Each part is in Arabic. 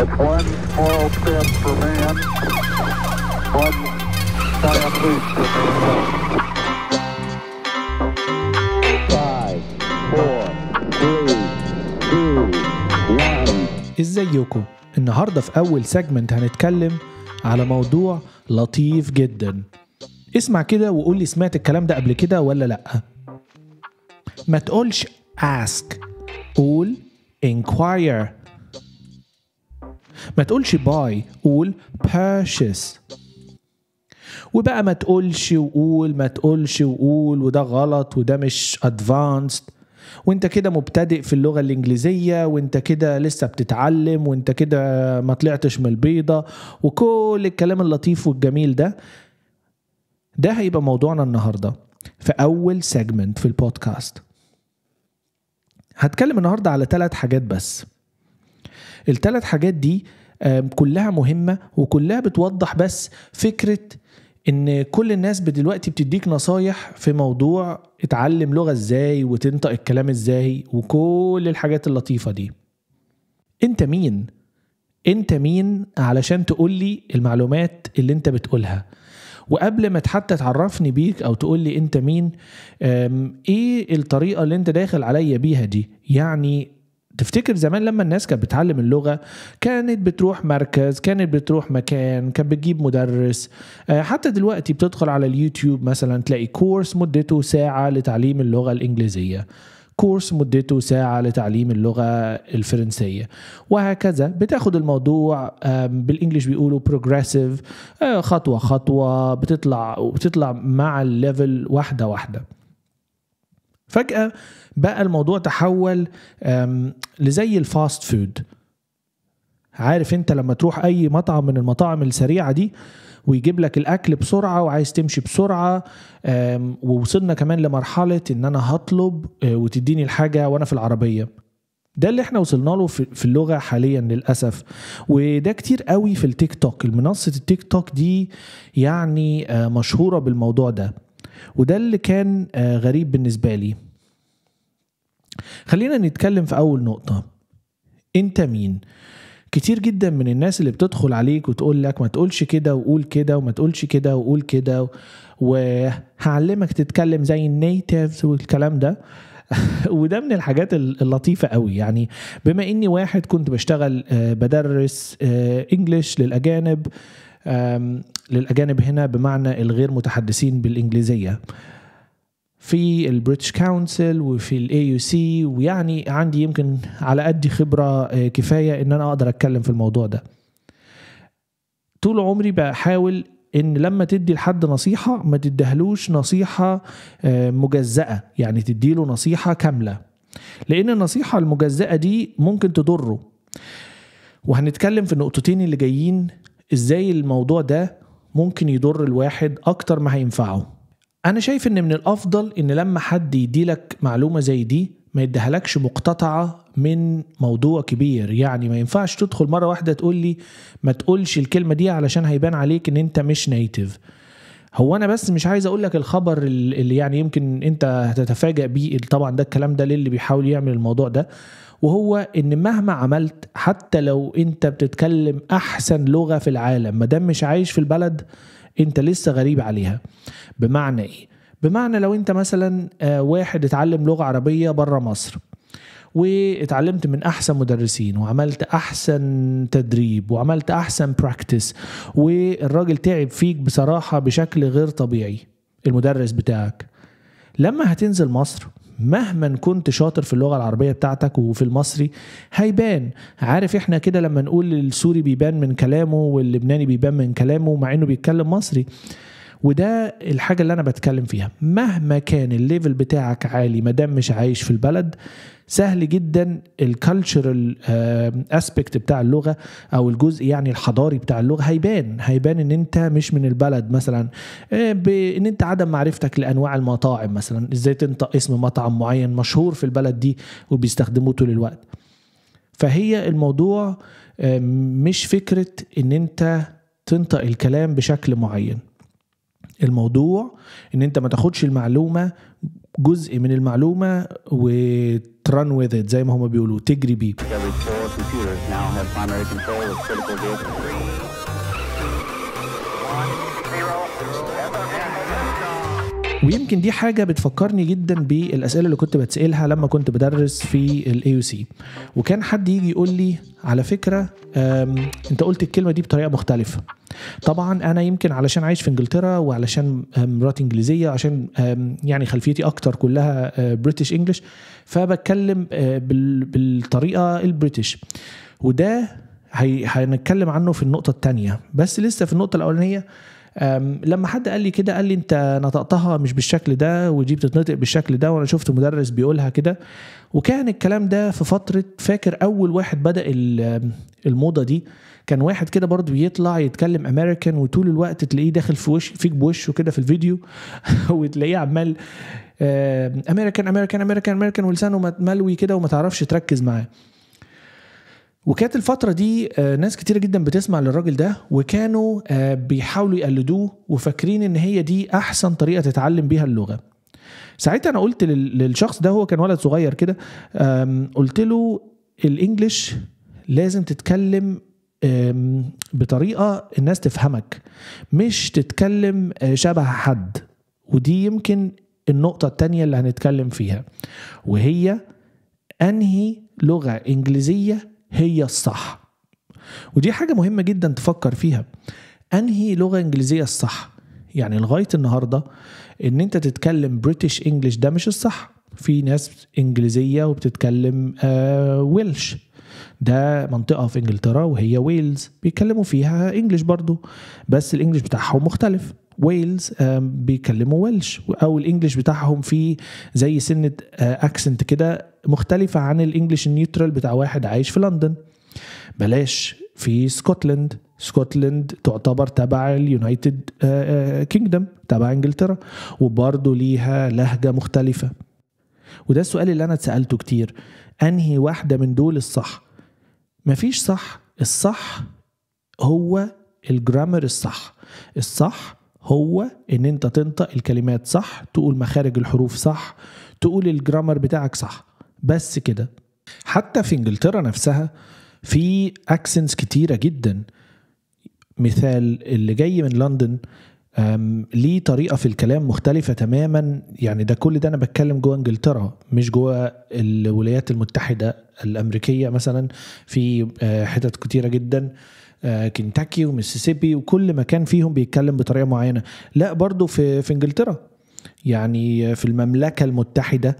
one step for man, one for ازيكم؟ النهارده في أول سيجمنت هنتكلم على موضوع لطيف جدا. اسمع كده وقول لي سمعت الكلام ده قبل كده ولا لأ. ما تقولش ask قول inquire ما تقولش باي قول purchase وبقى ما تقولش وقول ما تقولش وقول وده غلط وده مش ادفانسد وانت كده مبتدئ في اللغة الإنجليزية وانت كده لسه بتتعلم وانت كده ما طلعتش من البيضة وكل الكلام اللطيف والجميل ده ده هيبقى موضوعنا النهاردة في أول سيجمنت في البودكاست هتكلم النهاردة على ثلاث حاجات بس الثلاث حاجات دي كلها مهمه وكلها بتوضح بس فكره ان كل الناس دلوقتي بتديك نصايح في موضوع اتعلم لغه ازاي وتنطق الكلام ازاي وكل الحاجات اللطيفه دي انت مين انت مين علشان تقول لي المعلومات اللي انت بتقولها وقبل ما حتى تعرفني بيك او تقول لي انت مين ايه الطريقه اللي انت داخل عليا بيها دي يعني تفتكر زمان لما الناس كانت بتعلم اللغه كانت بتروح مركز كانت بتروح مكان كانت بتجيب مدرس آه، حتى دلوقتي بتدخل على اليوتيوب مثلا تلاقي كورس مدته ساعه لتعليم اللغه الانجليزيه كورس مدته ساعة لتعليم اللغة الفرنسية وهكذا بتاخد الموضوع بالإنجليش بيقولوا بروجريسيف آه، خطوة خطوة بتطلع وبتطلع مع الليفل واحدة واحدة فجأة بقى الموضوع تحول لزي الفاست فود عارف انت لما تروح اي مطعم من المطاعم السريعة دي ويجيب لك الاكل بسرعه وعايز تمشي بسرعه ووصلنا كمان لمرحله ان انا هطلب آه، وتديني الحاجه وانا في العربيه ده اللي احنا وصلنا له في اللغه حاليا للاسف وده كتير قوي في التيك توك المنصه التيك توك دي يعني آه، مشهوره بالموضوع ده وده اللي كان آه، غريب بالنسبه لي خلينا نتكلم في اول نقطه انت مين كتير جدا من الناس اللي بتدخل عليك وتقول لك ما تقولش كده وقول كده وما تقولش كده وقول كده وهعلمك تتكلم زي النيتف والكلام ده وده من الحاجات اللطيفه قوي يعني بما اني واحد كنت بشتغل آه، بدرس آه، انجلش للاجانب للأجانب هنا بمعنى الغير متحدثين بالإنجليزية في البريتش كونسل وفي الاي يو سي ويعني عندي يمكن على قد خبره آه، كفايه ان انا اقدر اتكلم في الموضوع ده طول عمري بحاول ان لما تدي لحد نصيحه ما تدهلوش نصيحه آه، مجزاه يعني تديله نصيحه كامله لان النصيحه المجزاه دي ممكن تضره وهنتكلم في النقطتين اللي جايين ازاي الموضوع ده ممكن يضر الواحد اكتر ما هينفعه انا شايف ان من الافضل ان لما حد يديلك معلومه زي دي ما يديهالكش مقتطعه من موضوع كبير يعني ما ينفعش تدخل مره واحده تقول لي ما تقولش الكلمه دي علشان هيبان عليك ان انت مش نيتيف هو انا بس مش عايز اقول لك الخبر اللي يعني يمكن انت هتتفاجئ بيه طبعا ده الكلام ده للي بيحاول يعمل الموضوع ده وهو ان مهما عملت حتى لو انت بتتكلم احسن لغه في العالم ما دام مش عايش في البلد انت لسه غريب عليها بمعنى ايه بمعنى لو انت مثلا آه، واحد اتعلم لغه عربيه بره مصر واتعلمت من احسن مدرسين وعملت احسن تدريب وعملت احسن براكتس والراجل تعب فيك بصراحه بشكل غير طبيعي المدرس بتاعك لما هتنزل مصر مهما كنت شاطر في اللغه العربيه بتاعتك وفي المصري هيبان عارف احنا كده لما نقول السوري بيبان من كلامه واللبناني بيبان من كلامه مع انه بيتكلم مصري وده الحاجه اللي انا بتكلم فيها مهما كان الليفل بتاعك عالي ما دام مش عايش في البلد سهل جدا الكالتشرال اسبكت آه، بتاع اللغه او الجزء يعني الحضاري بتاع اللغه هيبان هيبان ان انت مش من البلد مثلا آه، ان انت عدم معرفتك لانواع المطاعم مثلا ازاي تنطق اسم مطعم معين مشهور في البلد دي وبيستخدموه طول الوقت فهي الموضوع آه، مش فكره ان انت تنطق الكلام بشكل معين الموضوع ان انت ما تاخدش المعلومه جزء من المعلومه وترن وذ زي ما هما بيقولوا تجري بيه ويمكن دي حاجه بتفكرني جدا بالاسئله اللي كنت بتسالها لما كنت بدرس في الاي يو سي وكان حد يجي يقول لي على فكره انت قلت الكلمه دي بطريقه مختلفه طبعا انا يمكن علشان عايش في انجلترا وعلشان مراتي انجليزيه عشان يعني خلفيتي اكتر كلها بريتش آه، انجلش فبتكلم آه، بالطريقه البريتش وده هنتكلم عنه في النقطة التانية بس لسه في النقطة الأولانية لما حد قال لي كده قال لي انت نطقتها مش بالشكل ده ودي بتتنطق بالشكل ده وانا شفت مدرس بيقولها كده وكان الكلام ده في فتره فاكر اول واحد بدا الموضه دي كان واحد كده برضه بيطلع يتكلم امريكان وطول الوقت تلاقيه داخل في وش فيك بوشه كده في الفيديو وتلاقيه عمال امريكان امريكان امريكان امريكان ولسانه ملوي كده وما تعرفش تركز معاه وكانت الفترة دي آه، ناس كتيرة جدا بتسمع للراجل ده وكانوا آه، بيحاولوا يقلدوه وفاكرين ان هي دي احسن طريقة تتعلم بيها اللغة ساعتها انا قلت للشخص ده هو كان ولد صغير كده قلت له الانجليش لازم تتكلم بطريقه الناس تفهمك مش تتكلم آه، شبه حد ودي يمكن النقطه التانية اللي هنتكلم فيها وهي انهي لغه انجليزيه هي الصح ودي حاجة مهمة جدا تفكر فيها أنهي لغة إنجليزية الصح يعني لغاية النهاردة إن أنت تتكلم بريتش إنجلش ده مش الصح في ناس إنجليزية وبتتكلم آه ويلش ده منطقة في إنجلترا وهي ويلز بيتكلموا فيها إنجلش برضو بس الإنجلش بتاعهم مختلف ويلز آه، بيتكلموا ويلش او الانجليش بتاعهم فيه زي سنه اكسنت آه، كده مختلفة عن الانجليش النيوترال بتاع واحد عايش في لندن بلاش في سكوتلند سكوتلند تعتبر تبع اليونايتد آه، آه، كينجدم تبع انجلترا وبرضه ليها لهجة مختلفة وده السؤال اللي انا اتسألته كتير انهي واحدة من دول الصح مفيش صح الصح هو الجرامر الصح الصح هو ان انت تنطق الكلمات صح تقول مخارج الحروف صح تقول الجرامر بتاعك صح بس كده حتى في انجلترا نفسها في اكسنتس كتيره جدا مثال اللي جاي من لندن ليه طريقه في الكلام مختلفه تماما يعني ده كل ده انا بتكلم جوه انجلترا مش جوه الولايات المتحده الامريكيه مثلا في آه، حتت كتيره جدا آه، كنتاكي وميسيسيبي وكل مكان فيهم بيتكلم بطريقه معينه لا برضو في في انجلترا يعني في المملكه المتحده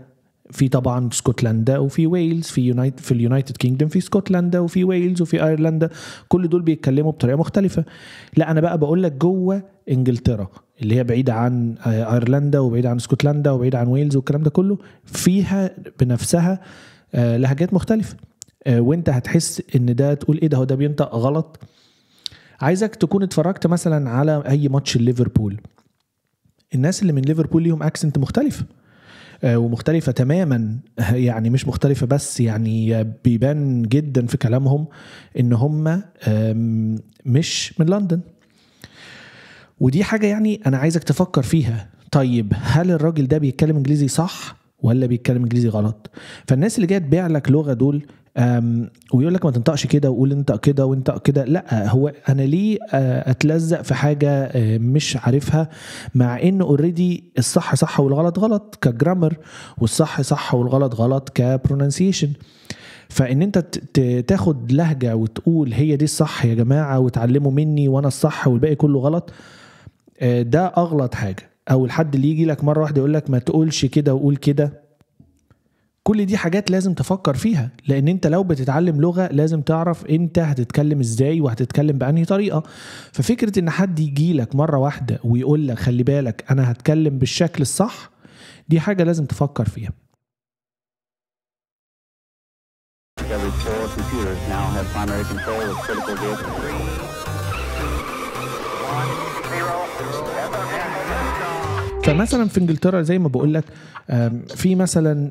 في طبعا اسكتلندا وفي ويلز في يونايت في اليونايتد كينجدم في اسكتلندا وفي ويلز وفي ايرلندا كل دول بيتكلموا بطريقه مختلفه لا انا بقى بقول لك جوه انجلترا اللي هي بعيده عن ايرلندا وبعيده عن اسكتلندا وبعيده عن ويلز والكلام ده كله فيها بنفسها آه، لهجات مختلفه آه، وانت هتحس ان ده تقول ايه ده هو ده بينطق غلط عايزك تكون اتفرجت مثلا على اي ماتش ليفربول الناس اللي من ليفربول ليهم اكسنت مختلف آه، ومختلفة تماما يعني مش مختلفة بس يعني بيبان جدا في كلامهم ان هم مش من لندن ودي حاجة يعني انا عايزك تفكر فيها طيب هل الراجل ده بيتكلم انجليزي صح ولا بيتكلم انجليزي غلط فالناس اللي جايه تبيع لك لغه دول ويقول لك ما تنطقش كده وقول انطق كده وانطق كده لا هو انا ليه آه، اتلزق في حاجه آه، مش عارفها مع ان اوريدي الصح صح والغلط غلط كجرامر والصح صح والغلط غلط كبرونانسيشن فان انت تاخد لهجه وتقول هي دي الصح يا جماعه وتعلموا مني وانا الصح والباقي كله غلط آه، ده اغلط حاجه او الحد اللي يجي لك مره واحده يقول لك ما تقولش كده وقول كده كل دي حاجات لازم تفكر فيها لان انت لو بتتعلم لغه لازم تعرف انت هتتكلم ازاي وهتتكلم بانهي طريقه ففكره ان حد يجي لك مره واحده ويقول لك خلي بالك انا هتكلم بالشكل الصح دي حاجه لازم تفكر فيها Every four computers now have primary control of critical فمثلا في انجلترا زي ما بقول لك في مثلا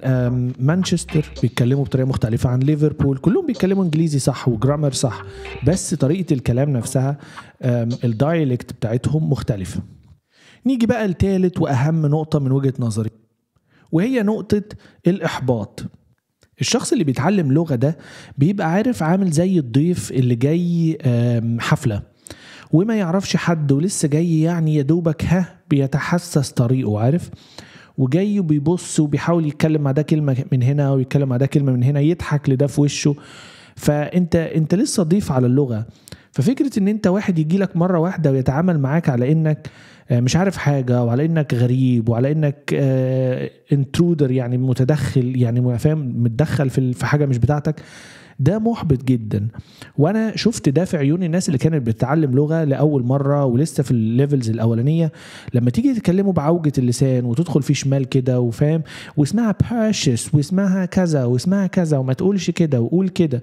مانشستر بيتكلموا بطريقه مختلفه عن ليفربول كلهم بيتكلموا انجليزي صح وجرامر صح بس طريقه الكلام نفسها الدايلكت بتاعتهم مختلفه نيجي بقى لتالت واهم نقطه من وجهه نظري وهي نقطه الاحباط الشخص اللي بيتعلم لغه ده بيبقى عارف عامل زي الضيف اللي جاي حفله وما يعرفش حد ولسه جاي يعني يا دوبك ها بيتحسس طريقه عارف وجاي وبيبص وبيحاول يتكلم مع ده كلمه من هنا ويتكلم مع ده كلمه من هنا يضحك لده في وشه فانت انت لسه ضيف على اللغه ففكره ان انت واحد يجي لك مره واحده ويتعامل معاك على انك آه، مش عارف حاجه وعلى انك غريب وعلى انك انترودر آه، يعني متدخل يعني فاهم متدخل في حاجه مش بتاعتك ده محبط جدا وانا شفت ده في عيون الناس اللي كانت بتتعلم لغه لاول مره ولسه في الليفلز الاولانيه لما تيجي تتكلموا بعوجه اللسان وتدخل فيه شمال كده وفاهم واسمها باشس واسمها كذا واسمها كذا وما تقولش كده وقول كده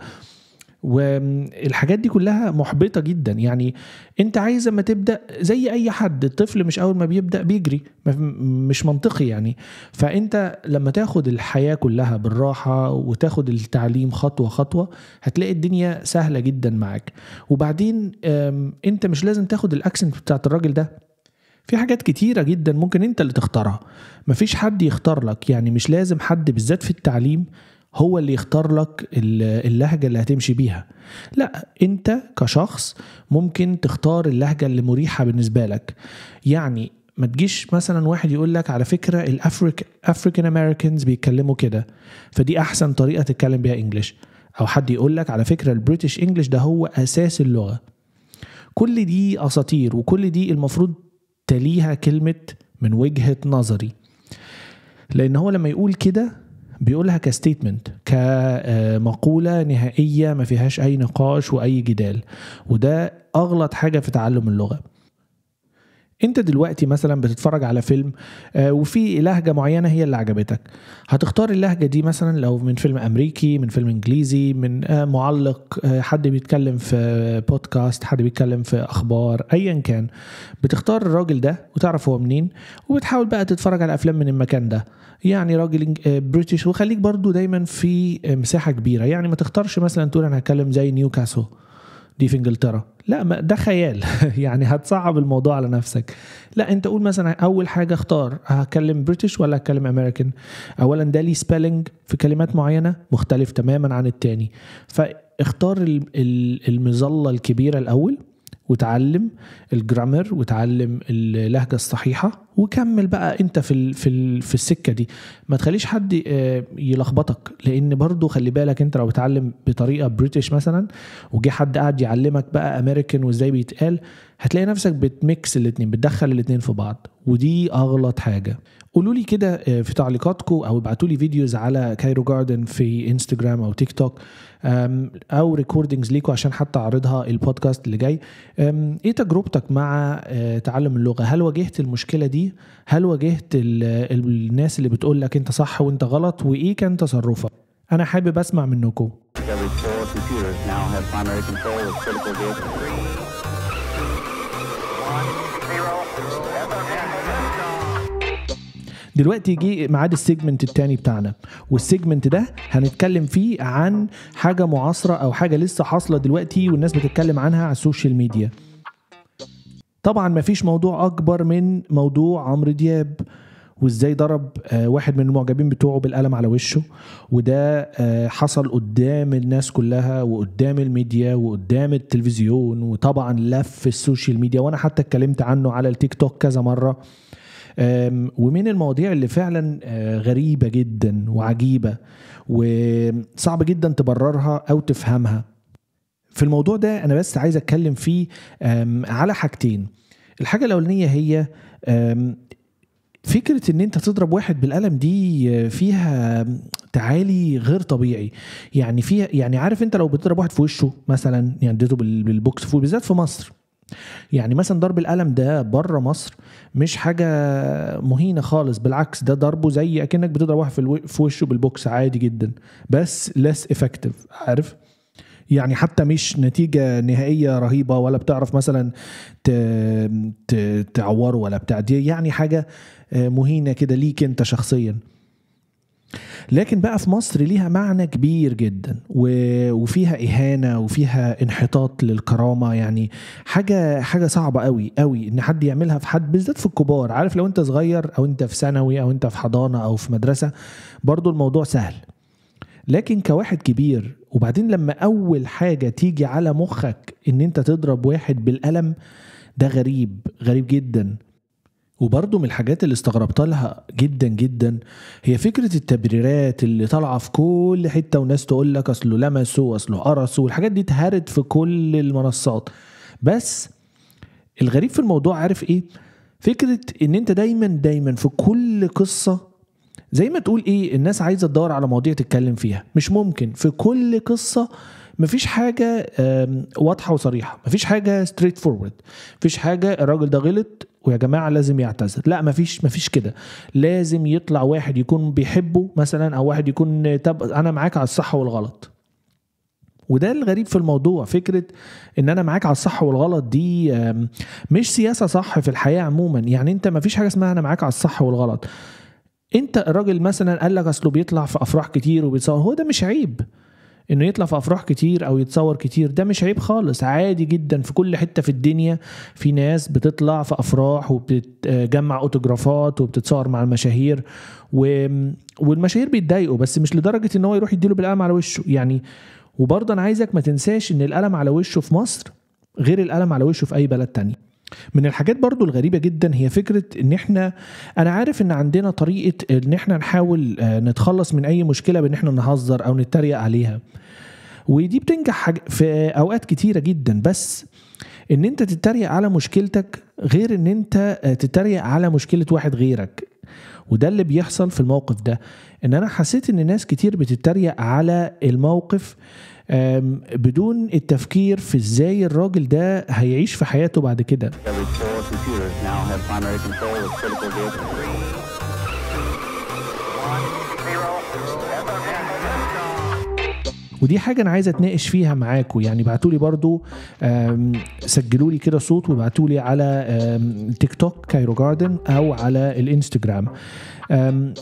والحاجات دي كلها محبطه جدا يعني انت عايز اما تبدا زي اي حد الطفل مش اول ما بيبدا بيجري مش منطقي يعني فانت لما تاخد الحياه كلها بالراحه وتاخد التعليم خطوه خطوه هتلاقي الدنيا سهله جدا معاك وبعدين انت مش لازم تاخد الاكسنت بتاعت الراجل ده في حاجات كتيرة جدا ممكن انت اللي تختارها مفيش حد يختار لك يعني مش لازم حد بالذات في التعليم هو اللي يختار لك اللهجه اللي هتمشي بيها لا انت كشخص ممكن تختار اللهجه اللي مريحه بالنسبه لك يعني ما تجيش مثلا واحد يقول لك على فكره الافريك افريكان امريكانز بيتكلموا كده فدي احسن طريقه تتكلم بيها انجلش او حد يقول لك على فكره البريتش انجلش ده هو اساس اللغه كل دي اساطير وكل دي المفروض تليها كلمه من وجهه نظري لان هو لما يقول كده بيقولها كستيتمنت كمقوله نهائيه ما فيهاش اي نقاش واي جدال وده اغلط حاجه في تعلم اللغه انت دلوقتي مثلا بتتفرج على فيلم آه، وفي لهجه معينه هي اللي عجبتك هتختار اللهجه دي مثلا لو من فيلم امريكي من فيلم انجليزي من آه، معلق آه، حد بيتكلم في بودكاست حد بيتكلم في اخبار ايا كان بتختار الراجل ده وتعرف هو منين وبتحاول بقى تتفرج على افلام من المكان ده يعني راجل بريتش آه، وخليك برضو دايما في آه، مساحه كبيره يعني ما تختارش مثلا تقول انا هتكلم زي نيوكاسل دي في انجلترا لا ما ده خيال يعني هتصعب الموضوع على نفسك لا انت قول مثلا اول حاجه اختار هتكلم بريتش ولا هتكلم امريكان اولا ده ليه سبيلنج في كلمات معينه مختلف تماما عن التاني فاختار المظله الكبيره الاول وتعلم الجرامر وتعلم اللهجه الصحيحه وكمل بقى انت في في في السكه دي ما تخليش حد آه، يلخبطك لان برضو خلي بالك انت لو بتعلم بطريقه بريتش مثلا وجه حد قاعد يعلمك بقى امريكان وازاي بيتقال هتلاقي نفسك بتميكس الاثنين بتدخل الاثنين في بعض ودي اغلط حاجه قولوا لي كده آه، في تعليقاتكم او ابعتوا لي فيديوز على كايرو جاردن في انستجرام او تيك توك او ريكوردنجز ليكوا عشان حتى اعرضها البودكاست اللي جاي ايه تجربتك مع آه، تعلم اللغه هل واجهت المشكله دي هل واجهت الناس اللي بتقول لك انت صح وانت غلط وايه كان تصرفك انا حابب اسمع منكم دلوقتي جه ميعاد السيجمنت التاني بتاعنا والسيجمنت ده هنتكلم فيه عن حاجه معاصره او حاجه لسه حاصله دلوقتي والناس بتتكلم عنها على السوشيال ميديا طبعا ما فيش موضوع اكبر من موضوع عمرو دياب وازاي ضرب آه، واحد من المعجبين بتوعه بالقلم على وشه وده آه، حصل قدام الناس كلها وقدام الميديا وقدام التلفزيون وطبعا لف السوشيال ميديا وانا حتى اتكلمت عنه على التيك توك كذا مره ومن المواضيع اللي فعلا آه، غريبه جدا وعجيبه وصعب جدا تبررها او تفهمها في الموضوع ده انا بس عايز اتكلم فيه على حاجتين الحاجه الاولانيه هي فكره ان انت تضرب واحد بالقلم دي فيها تعالي غير طبيعي يعني فيها يعني عارف انت لو بتضرب واحد في وشه مثلا يعني اديته بالبوكس فول بالذات في مصر يعني مثلا ضرب القلم ده بره مصر مش حاجه مهينه خالص بالعكس ده ضربه زي اكنك بتضرب واحد في وشه بالبوكس عادي جدا بس less effective عارف يعني حتى مش نتيجه نهائيه رهيبه ولا بتعرف مثلا تعوره ولا بتاع دي يعني حاجه آه، مهينه كده ليك انت شخصيا لكن بقى في مصر ليها معنى كبير جدا وفيها اهانه وفيها انحطاط للكرامه يعني حاجه حاجه صعبه قوي قوي ان حد يعملها في حد بالذات في الكبار عارف لو انت صغير او انت في ثانوي او انت في حضانه او في مدرسه برضو الموضوع سهل لكن كواحد كبير وبعدين لما اول حاجه تيجي على مخك ان انت تضرب واحد بالقلم ده غريب غريب جدا وبرضه من الحاجات اللي استغربت لها جدا جدا هي فكره التبريرات اللي طالعه في كل حته وناس تقول لك اصله لمسه واصله قرصه والحاجات دي اتهرت في كل المنصات بس الغريب في الموضوع عارف ايه فكره ان انت دايما دايما في كل قصه زي ما تقول ايه الناس عايزه تدور على مواضيع تتكلم فيها مش ممكن في كل قصه مفيش حاجه واضحه وصريحه مفيش حاجه ستريت فورورد مفيش حاجه الراجل ده غلط ويا جماعه لازم يعتذر لا مفيش مفيش كده لازم يطلع واحد يكون بيحبه مثلا او واحد يكون طب انا معاك على الصح والغلط وده الغريب في الموضوع فكرة ان انا معاك على الصح والغلط دي مش سياسة صح في الحياة عموما يعني انت مفيش حاجة اسمها انا معاك على الصح والغلط انت الراجل مثلا قال لك اصله بيطلع في افراح كتير وبيتصور هو ده مش عيب انه يطلع في افراح كتير او يتصور كتير ده مش عيب خالص عادي جدا في كل حته في الدنيا في ناس بتطلع في افراح وبتجمع اوتوجرافات وبتتصور مع المشاهير و... والمشاهير بيتضايقوا بس مش لدرجه ان هو يروح يديله بالقلم على وشه يعني وبرضه انا عايزك ما تنساش ان القلم على وشه في مصر غير القلم على وشه في اي بلد تانية من الحاجات برضو الغريبة جدا هي فكرة ان احنا انا عارف ان عندنا طريقة ان احنا نحاول آه، نتخلص من اي مشكلة بان احنا نهزر او نتريق عليها ودي بتنجح في اوقات كتيرة جدا بس ان انت تتريق على مشكلتك غير ان انت آه، تتريق على مشكلة واحد غيرك وده اللي بيحصل في الموقف ده ان انا حسيت ان ناس كتير بتتريق على الموقف بدون التفكير في ازاي الراجل ده هيعيش في حياته بعد كده ودي حاجه انا عايز اتناقش فيها معاكم يعني ابعتوا لي برضو سجلوا لي كده صوت وابعتوا لي على تيك توك كايرو جاردن او على الانستجرام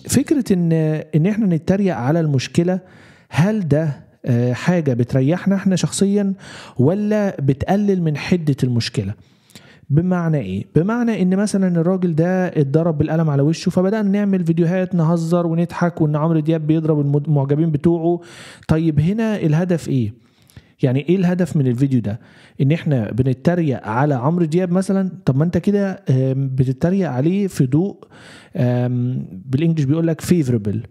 فكره ان ان احنا نتريق على المشكله هل ده آه، حاجه بتريحنا احنا شخصيا ولا بتقلل من حده المشكله بمعنى ايه بمعنى ان مثلا الراجل ده اتضرب بالقلم على وشه فبدانا نعمل فيديوهات نهزر ونضحك وان عمرو دياب بيضرب المعجبين بتوعه طيب هنا الهدف ايه يعني ايه الهدف من الفيديو ده ان احنا بنتريق على عمرو دياب مثلا طب ما انت كده بتتريق عليه في ضوء بالانجلش بيقول لك فيفربل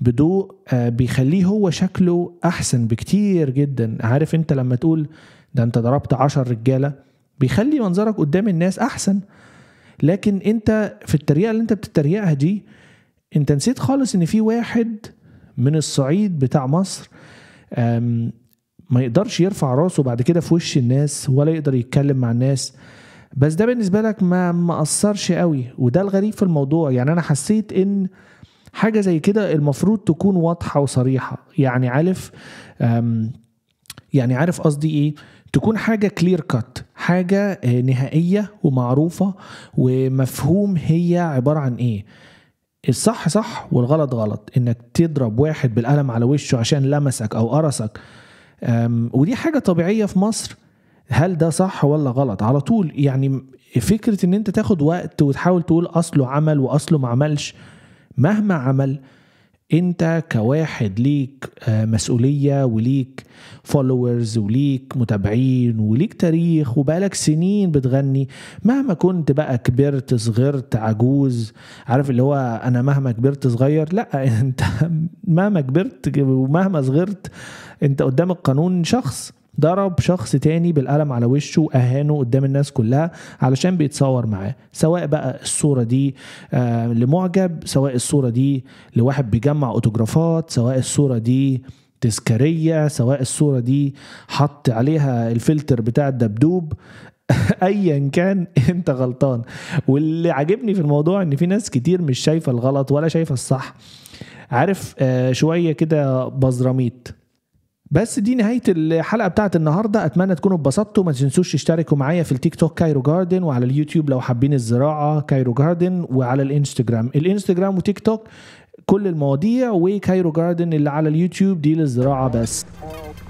بضوء آه، بيخليه هو شكله احسن بكتير جدا عارف انت لما تقول ده انت ضربت عشر رجاله بيخلي منظرك قدام الناس احسن لكن انت في التريقه اللي انت بتتريقها دي انت نسيت خالص ان في واحد من الصعيد بتاع مصر ما يقدرش يرفع راسه بعد كده في وش الناس ولا يقدر يتكلم مع الناس بس ده بالنسبه لك ما مأثرش قوي وده الغريب في الموضوع يعني انا حسيت ان حاجه زي كده المفروض تكون واضحه وصريحه يعني عارف يعني عارف قصدي ايه تكون حاجه كلير كات حاجه آه، نهائيه ومعروفه ومفهوم هي عباره عن ايه الصح صح والغلط غلط انك تضرب واحد بالقلم على وشه عشان لمسك او قرصك ودي حاجه طبيعيه في مصر هل ده صح ولا غلط على طول يعني فكره ان انت تاخد وقت وتحاول تقول اصله عمل واصله ما عملش مهما عمل انت كواحد ليك آه، مسؤوليه وليك فولورز وليك متابعين وليك تاريخ وبقالك سنين بتغني مهما كنت بقى كبرت صغرت عجوز عارف اللي هو انا مهما كبرت صغير لا انت مهما كبرت ومهما صغرت انت قدام القانون شخص ضرب شخص تاني بالقلم على وشه واهانه قدام الناس كلها علشان بيتصور معاه سواء بقى الصوره دي آه لمعجب سواء الصوره دي لواحد بيجمع اوتوجرافات سواء الصوره دي تذكاريه سواء الصوره دي حط عليها الفلتر بتاع الدبدوب ايا كان انت غلطان واللي عاجبني في الموضوع ان في ناس كتير مش شايفه الغلط ولا شايفه الصح عارف آه شويه كده بزراميت بس دي نهاية الحلقة بتاعت النهاردة أتمنى تكونوا اتبسطتوا ما تنسوش تشتركوا معايا في التيك توك كايرو جاردن وعلى اليوتيوب لو حابين الزراعة كايرو جاردن وعلى الانستجرام الانستجرام وتيك توك كل المواضيع وكايرو جاردن اللي على اليوتيوب دي للزراعة بس